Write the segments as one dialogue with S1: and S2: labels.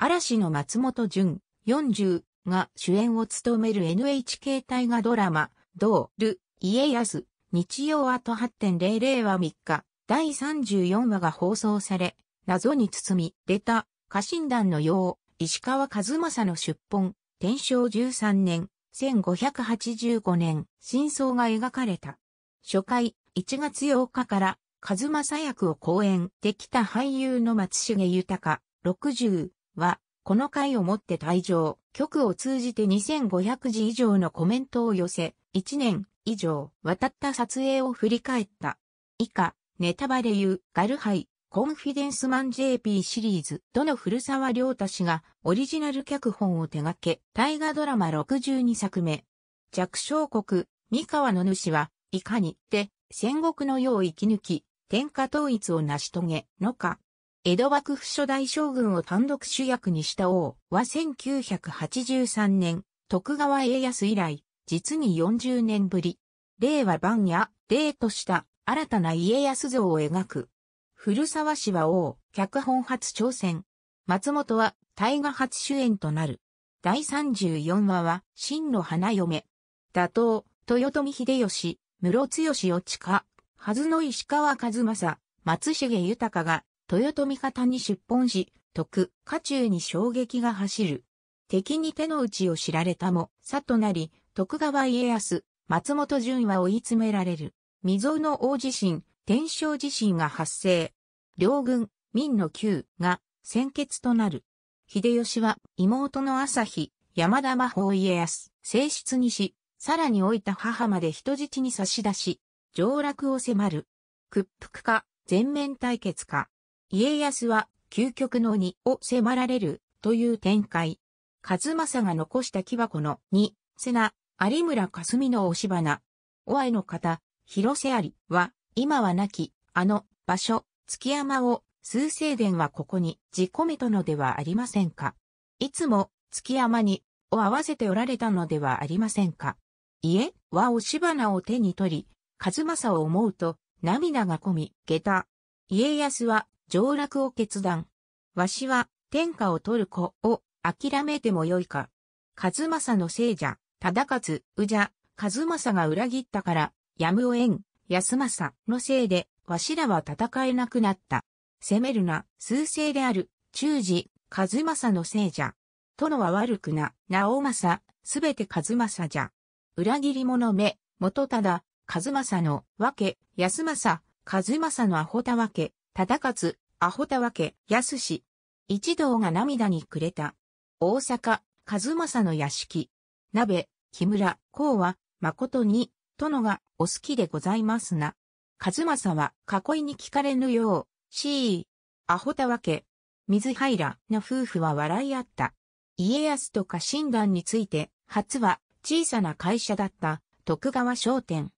S1: 嵐の松本潤40が主演を務める NHK 大河ドラマ、ドール、家康、日曜あと8.00は3日、第34話が放送され、謎に包み、出た、家臣団のよう、石川和正の出本、天正13年、1585年、真相が描かれた。初回、1月8日から、和正役を講演できた俳優の松重豊、60、は、この回をもって退場、局を通じて2500字以上のコメントを寄せ、1年以上渡った撮影を振り返った。以下、ネタバレ優、ガルハイ、コンフィデンスマン JP シリーズ、どの古沢良太氏がオリジナル脚本を手掛け、大河ドラマ62作目。弱小国、三河の主は、いかにて、戦国の世を生き抜き、天下統一を成し遂げ、のか、江戸幕府初代将軍を単独主役にした王は1983年、徳川家康以来、実に40年ぶり、令和版や例とした新たな家康像を描く。古沢氏は王、脚本初挑戦。松本は大河初主演となる。第34話は、真の花嫁。打倒、豊臣秀吉、室強義親、はずの石川和正、松重豊が、豊臣方に出奔し、徳、家中に衝撃が走る。敵に手の内を知られたも、さとなり、徳川家康、松本淳は追い詰められる。未曾有の大地震、天正地震が発生。両軍、民の旧が先決となる。秀吉は妹の朝日、山田魔法家康、正室にし、さらに老いた母まで人質に差し出し、上落を迫る。屈服か、全面対決か。家康は究極の2を迫られるという展開。数正が残した木箱の2、瀬名、有村霞の押し花。お愛の方、広瀬有は、今は亡き、あの、場所、月山を、数世殿はここに、自己めとのではありませんか。いつも、月山に、を合わせておられたのではありませんか。いえ、は押し花を手に取り、数正を思うと、涙が込み、下駄。家康は、上落を決断。わしは、天下を取る子を諦めてもよいか。和正のせい聖者、忠勝、宇者、和正が裏切ったから、やむを得ん、安政のせいで、わしらは戦えなくなった。攻めるな、数勢である、中寺、和正のせいじゃ。殿は悪くな、直政、すべて和正じゃ。裏切り者め、元忠、和正の、わけ、安政、和正のアホたわけ、忠勝、アホたわけ、安し。一同が涙にくれた。大阪、和正の屋敷。鍋、木村、うは、誠に、殿がお好きでございますな。和正は囲いに聞かれぬよう、しい、アホたわけ。水平の夫婦は笑い合った。家康とか診断について、初は小さな会社だった徳川商店。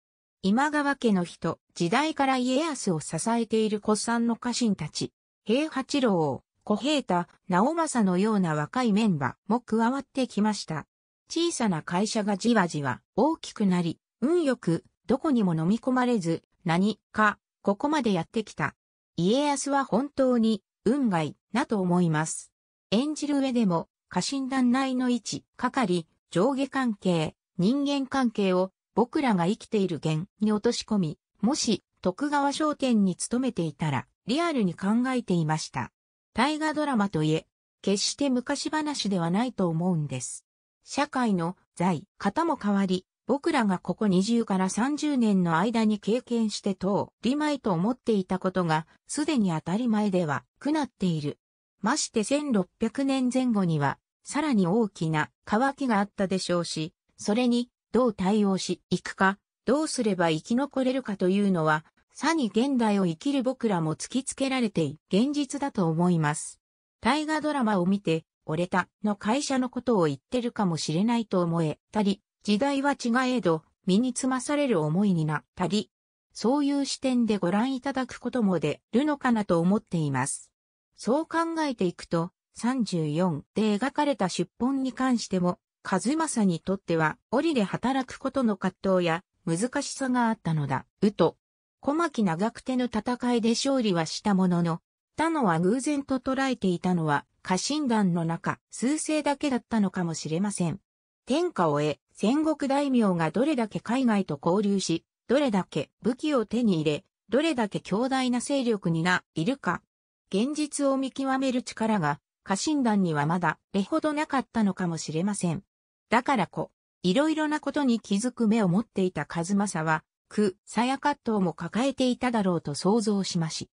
S1: 今川家の人、時代から家康を支えている古参の家臣たち、平八郎、小平太、直政のような若いメンバーも加わってきました。小さな会社がじわじわ大きくなり、運よくどこにも飲み込まれず、何か、ここまでやってきた。家康は本当に運外なと思います。演じる上でも、家臣団内の位置、係、上下関係、人間関係を僕らが生きている弦に落とし込み、もし徳川商店に勤めていたら、リアルに考えていました。大河ドラマといえ、決して昔話ではないと思うんです。社会の在、方も変わり、僕らがここ20から30年の間に経験して通り前と思っていたことが、すでに当たり前ではくなっている。まして1600年前後には、さらに大きな乾きがあったでしょうし、それにどう対応し行くか、どうすれば生き残れるかというのは、さに現代を生きる僕らも突きつけられてい、現実だと思います。大河ドラマを見て、俺たの会社のことを言ってるかもしれないと思えたり、時代は違えど、身につまされる思いになったり、そういう視点でご覧いただくこともでるのかなと思っています。そう考えていくと、34で描かれた出本に関しても、和正にとっては、折で働くことの葛藤や難しさがあったのだ。うと、小牧長久手の戦いで勝利はしたものの、他のは偶然と捉えていたのは、家臣団の中、数勢だけだったのかもしれません。天下を得、戦国大名がどれだけ海外と交流し、どれだけ武器を手に入れ、どれだけ強大な勢力にな、いるか。現実を見極める力が、家臣団にはまだ、れほどなかったのかもしれません。だからこ、いろいろなことに気づく目を持っていた和正は、く、さや葛をも抱えていただろうと想像しまし。